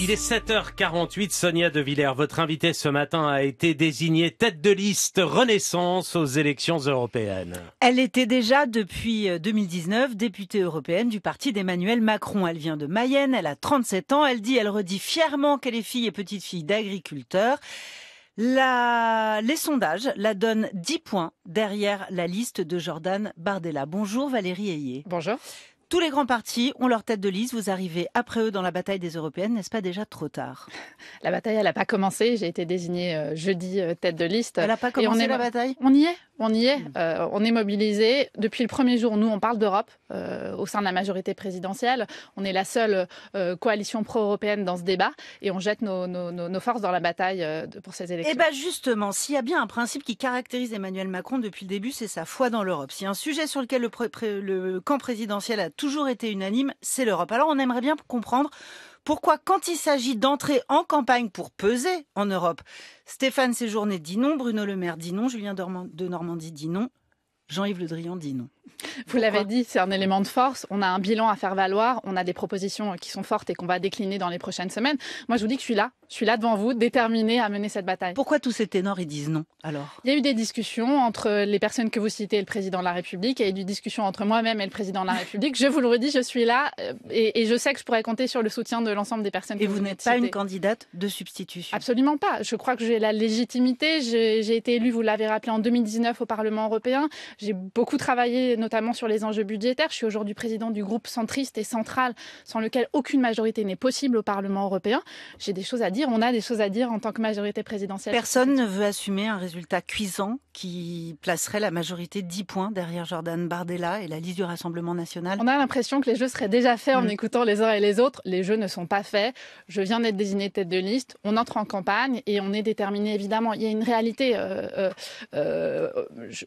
Il est 7h48, Sonia De Villers, votre invitée ce matin a été désignée tête de liste Renaissance aux élections européennes. Elle était déjà depuis 2019 euh, députée européenne du parti d'Emmanuel Macron. Elle vient de Mayenne, elle a 37 ans, elle dit, elle redit fièrement qu'elle est fille et petite fille d'agriculteurs. Les sondages la donnent 10 points derrière la liste de Jordan Bardella. Bonjour Valérie Ayé. Bonjour. Tous les grands partis ont leur tête de liste. Vous arrivez après eux dans la bataille des européennes. N'est-ce pas déjà trop tard La bataille, elle n'a pas commencé. J'ai été désignée euh, jeudi euh, tête de liste. Elle n'a pas commencé on est... la bataille On y est. On y est. Hmm. Euh, on est mobilisé. Depuis le premier jour, nous, on parle d'Europe au sein de la majorité présidentielle. On est la seule coalition pro-européenne dans ce débat et on jette nos, forces dans la bataille pour ces eh élections. Et bien, justement, s'il y a bien un principe qui caractérise Emmanuel Macron depuis le début, c'est sa foi dans l'Europe. C'est un sujet sur lequel le, le camp présidentiel a toujours été unanime, c'est l'Europe. Alors on aimerait bien comprendre pourquoi quand il s'agit d'entrer en campagne pour peser en Europe, Stéphane Séjourné dit non, Bruno Le Maire dit non, Julien de Normandie dit non, Jean-Yves Le Drian dit non. Vous l'avez dit, c'est un élément de force. On a un bilan à faire valoir. On a des propositions qui sont fortes et qu'on va décliner dans les prochaines semaines. Moi, je vous dis que je suis là. Je suis là devant vous, déterminée à mener cette bataille. Pourquoi tous ces ténors, ils disent non, alors? Il y a eu des discussions entre les personnes que vous citez et le président de la République. Il y a eu des discussions entre moi-même et le président de la République. Je vous le redis, je suis là euh, et, je sais que je pourrais compter sur le soutien de l'ensemble des personnes et que vous, vous n'êtes pas une candidate de substitution? Absolument pas. Je crois que j'ai la légitimité. J'ai, j'ai été élue, vous l'avez rappelé, en 2019 au Parlement européen. J'ai beaucoup travaillé notamment sur les enjeux budgétaires. Je suis aujourd'hui président du groupe centriste et central, sans lequel aucune majorité n'est possible au Parlement européen. J'ai des choses à dire, on a des choses à dire en tant que majorité présidentielle. Personne ne veut assumer un résultat cuisant qui placerait la majorité 10 points derrière Jordan Bardella et la liste du Rassemblement national. On a l'impression que les jeux seraient déjà faits en mm. écoutant les uns et les autres. Les jeux ne sont pas faits. Je viens d'être désigné tête de liste. On entre en campagne et on est déterminé, évidemment. Il y a une réalité. Euh, euh, euh,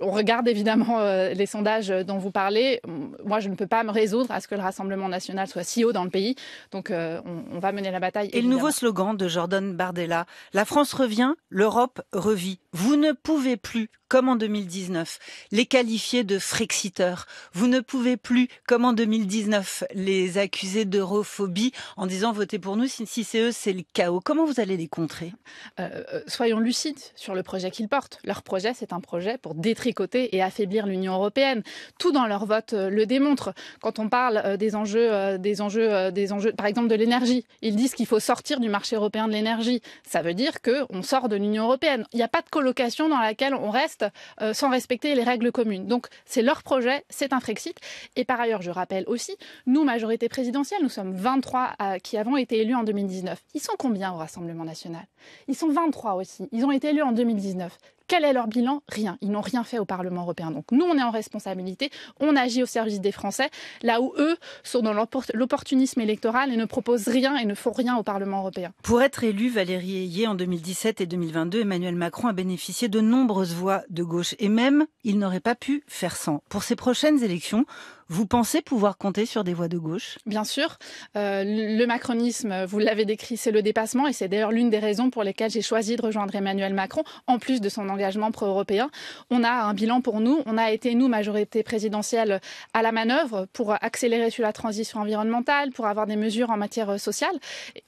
on regarde évidemment les sondages euh, dont vous parlez, moi, je ne peux pas me résoudre à ce que le Rassemblement national soit si haut dans le pays. Donc, euh, on, va mener la bataille. Et le nouveau slogan de Jordan Bardella, la France revient, l'Europe revit. Vous ne pouvez plus comme en 2019, les qualifier de frexiteurs. Vous ne pouvez plus, comme en 2019, les accuser d'europhobie en disant votez pour nous, si c'est eux, c'est le chaos. Comment vous allez les contrer euh, euh, Soyons lucides sur le projet qu'ils portent. Leur projet, c'est un projet pour détricoter et affaiblir l'Union européenne. Tout dans leur vote euh, le démontre. Quand on parle des enjeux, des enjeux, des enjeux, par exemple de l'énergie, ils disent qu'il faut sortir du marché européen de l'énergie. Ça veut dire qu'on sort de l'Union européenne. Il n'y a pas de colocation dans laquelle on reste euh, sans respecter les règles communes. Donc c'est leur projet, c'est un Frexit. Et par ailleurs, je rappelle aussi, nous, majorité présidentielle, nous sommes 23 euh, qui avons été élus en 2019. Ils sont combien au Rassemblement national Ils sont 23 aussi. Ils ont été élus en 2019. Quel est leur bilan Rien. Ils n'ont rien fait au Parlement européen. Donc nous, on est en responsabilité, on agit au service des Français, là où eux sont dans l'opportunisme électoral et ne proposent rien et ne font rien au Parlement européen. Pour être élu Valérie Ayé en 2017 et 2022, Emmanuel Macron a bénéficié de nombreuses voix de gauche et même il n'aurait pas pu faire sans. Pour ses prochaines élections, vous pensez pouvoir compter sur des voix de gauche Bien sûr. Euh, le macronisme, vous l'avez décrit, c'est le dépassement et c'est d'ailleurs l'une des raisons pour lesquelles j'ai choisi de rejoindre Emmanuel Macron, en plus de son engagement pro-européen. On a un bilan pour nous. On a été, nous, majorité présidentielle à la manœuvre pour accélérer sur la transition environnementale, pour avoir des mesures en matière sociale.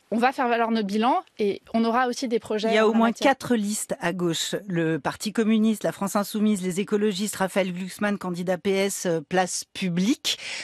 On va faire valoir notre bilan et on aura aussi des projets. Il y a au moins quatre listes à gauche. Le Parti communiste, la France insoumise, les écologistes, Raphaël Glucksmann, candidat PS, euh, place publique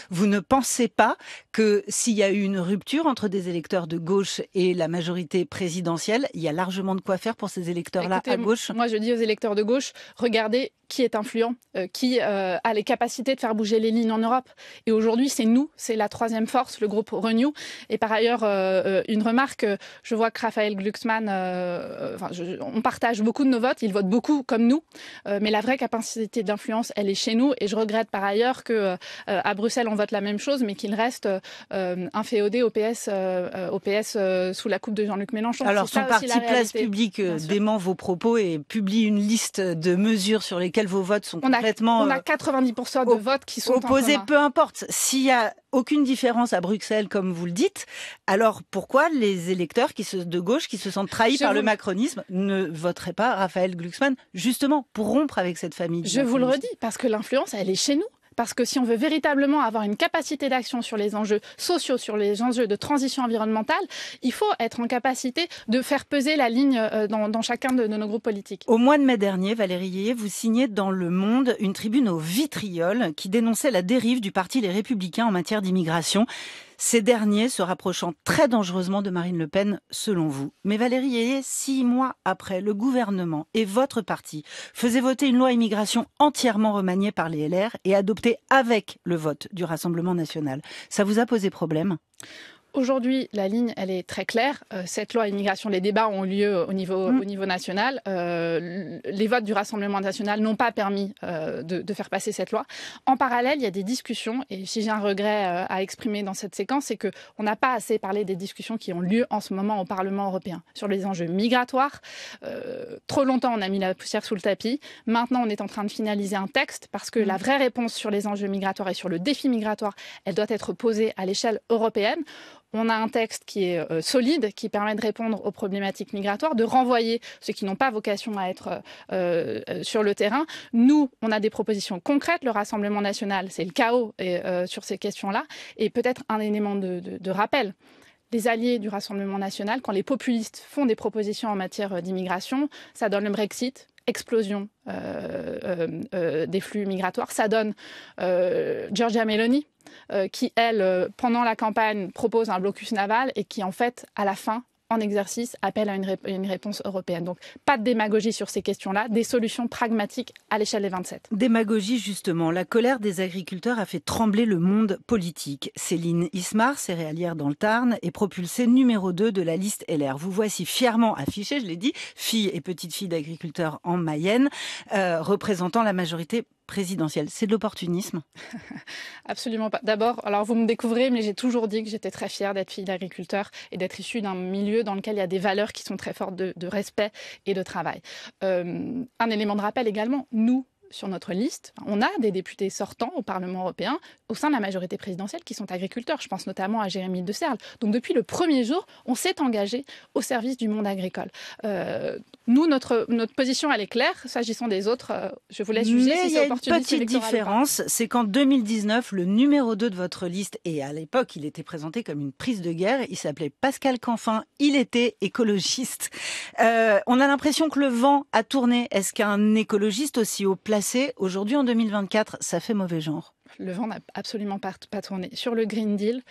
vous ne pensez pas que s'il y a eu une rupture entre des électeurs de gauche et la majorité présidentielle, il y a largement de quoi faire pour ces électeurs-là à gauche Moi, je dis aux électeurs de gauche, regardez qui est influent, euh, qui euh, a les capacités de faire bouger les lignes en Europe. Et aujourd'hui, c'est nous, c'est la troisième force, le groupe Renew. Et par ailleurs, euh, une remarque, je vois que Raphaël Glucksmann, enfin, on partage beaucoup de nos votes, il vote beaucoup comme nous, mais la vraie capacité d'influence, elle est chez nous. Et je regrette par ailleurs que euh, à Bruxelles, on vote la même chose, mais qu'il reste inféodé euh, euh, au PS, au PS sous la coupe de Jean-Luc Mélenchon. Alors, son parti Place Publique dément vos propos et publie une liste de mesures sur lesquelles vos votes sont complètement. on a 90% de votes qui sont opposés, peu importe. S'il y a aucune différence à Bruxelles, comme vous le dites, alors pourquoi les électeurs qui de gauche qui se sentent trahis par le macronisme ne voteraient pas Raphaël Glucksmann, justement, pour rompre avec cette famille Je vous le redis, parce que l'influence, elle est chez nous parce que si on veut véritablement avoir une capacité d'action sur les enjeux sociaux, sur les enjeux de transition environnementale, il faut être en capacité de faire peser la ligne euh, dans, chacun de, nos groupes politiques. Au mois de mai dernier, Valérie vous signez dans Le Monde une tribune au vitriol qui dénonçait la dérive du Parti Les Républicains en matière d'immigration ces derniers se rapprochant très dangereusement de Marine Le Pen, selon vous. Mais Valérie six mois après, le gouvernement et votre parti faisaient voter une loi immigration entièrement remaniée par les LR et adoptée avec le vote du Rassemblement national. Ça vous a posé problème Aujourd'hui, la ligne, elle est très claire. Euh, cette loi immigration, les débats ont lieu au niveau, au mm. niveau national. Euh, les votes du Rassemblement national n'ont pas permis euh, de, faire passer cette loi. En parallèle, il y a des discussions. Et si j'ai un regret à exprimer dans cette séquence, c'est on n'a pas assez parlé des discussions qui ont lieu en ce moment au Parlement européen sur les enjeux migratoires. trop longtemps, on a mis la poussière sous le tapis. Maintenant, on est en train de finaliser un texte parce que mm. la vraie réponse sur les enjeux migratoires et sur le défi migratoire, elle doit être posée à l'échelle européenne on a un texte qui est euh, solide, qui permet de répondre aux problématiques migratoires, de renvoyer ceux qui n'ont pas vocation à être euh, euh, sur le terrain. Nous, on a des propositions concrètes. Le Rassemblement national, c'est le chaos sur ces questions-là. Et peut-être un élément de rappel, les alliés du Rassemblement national, quand les populistes font des propositions en matière euh, d'immigration, ça donne le Brexit, explosion euh, euh, des flux migratoires. Ça donne Georgia Meloni, qui, elle, pendant la campagne, propose un blocus naval et qui, en fait, à la fin, en exercice appelle à une, réponse européenne. Donc pas de démagogie sur ces questions-là, des solutions pragmatiques à l'échelle des 27. Démagogie justement, la colère des agriculteurs a fait trembler le monde politique. Céline Ismar, céréalière dans le Tarn, est propulsée numéro 2 de la liste LR. Vous voici fièrement affichée, je l'ai dit, fille et petite fille d'agriculteurs en Mayenne, euh, représentant la majorité présidentielle. C'est de l'opportunisme Absolument pas. D'abord, alors vous me découvrez, mais j'ai toujours dit que j'étais très fière d'être fille d'agriculteur et d'être issue d'un milieu dans lequel il y a des valeurs qui sont très fortes de, respect et de travail. Euh, un élément de rappel également, nous, sur notre liste, on a des députés sortants au Parlement européen, au sein de la majorité présidentielle, qui sont agriculteurs. Je pense notamment à Jérémy De Serles. Donc depuis le premier jour, on s'est engagé au service du monde agricole. Euh, nous, notre, notre position, elle est claire. S'agissant des autres, euh, je vous laisse juger Mais Il y a une petite différence, c'est qu'en 2019, le numéro 2 de votre liste, et à l'époque, il était présenté comme une prise de guerre, il s'appelait Pascal Canfin, il était écologiste. Euh, on a l'impression que le vent a tourné. Est-ce qu'un écologiste aussi haut placé, aujourd'hui en 2024, ça fait mauvais genre le vent n'a absolument pas, pas, tourné. Sur le Green Deal,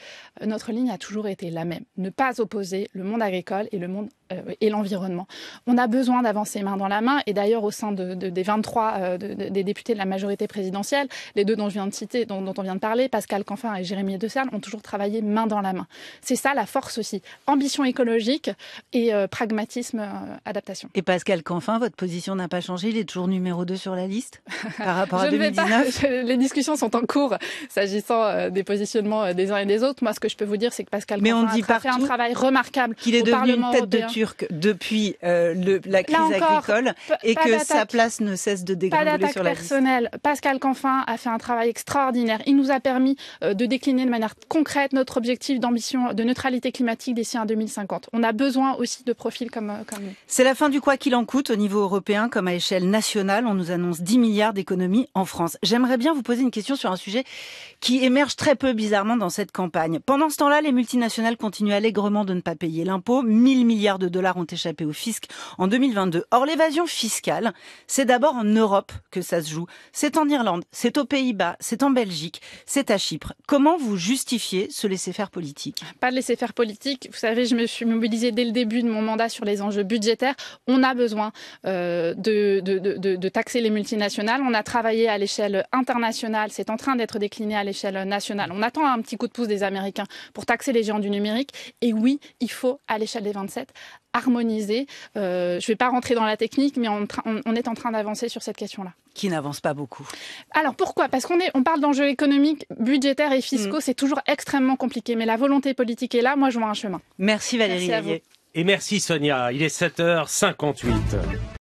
euh, notre ligne a toujours été la même. Ne pas opposer le monde agricole et le monde euh, et l'environnement. On a besoin d'avancer main dans la main. Et d'ailleurs, au sein de, des 23 euh, des députés de la majorité présidentielle, les deux dont je viens de citer, dont, dont on vient de parler, Pascal Canfin et Jérémy De ont toujours travaillé main dans la main. C'est ça la force aussi. Ambition écologique et euh, pragmatisme, adaptation. Et Pascal Canfin, votre position n'a pas changé. Il est toujours numéro 2 sur la liste par rapport à 2019. Pas, les discussions sont en cours s'agissant des positionnements des uns et des autres. Moi, ce que je peux vous dire, c'est que Pascal Canfin a fait un travail remarquable. Qu'il est devenu une tête de depuis euh, le, la crise agricole et que sa place ne cesse de dégringoler sur la personnelle. Liste. Pascal Canfin a fait un travail extraordinaire. Il nous a permis euh, de décliner de manière concrète notre objectif d'ambition de neutralité climatique d'ici à 2050. On a besoin aussi de profils comme, euh, comme C'est la fin du quoi qu'il en coûte au niveau européen comme à échelle nationale. On nous annonce 10 milliards d'économies en France. J'aimerais bien vous poser une question sur un sujet qui émerge très peu bizarrement dans cette campagne. Pendant ce temps-là, les multinationales continuent allègrement de ne pas payer l'impôt, 1000 milliards de dollars ont échappé au fisc en 2022. Or, l'évasion fiscale, c'est d'abord en Europe que ça se joue. C'est en Irlande, c'est aux Pays-Bas, c'est en Belgique, c'est à Chypre. Comment vous justifiez ce laisser-faire politique Pas de laisser-faire politique. Vous savez, je me suis mobilisée dès le début de mon mandat sur les enjeux budgétaires. On a besoin euh, de, de taxer les multinationales. On a travaillé à l'échelle internationale. C'est en train d'être décliné à l'échelle nationale. On attend un petit coup de pouce des Américains pour taxer les géants du numérique. Et oui, il faut, à l'échelle des 27, harmoniser. Euh, je ne vais pas rentrer dans la technique, mais on, est en train d'avancer sur cette question-là. Qui n'avance pas beaucoup. Alors pourquoi Parce qu'on est, on parle d'enjeux économiques, budgétaires et fiscaux, mm. c'est toujours extrêmement compliqué. Mais la volonté politique est là. Moi, je vois un chemin. Merci Valérie. Et merci Sonia. Il est 7h58.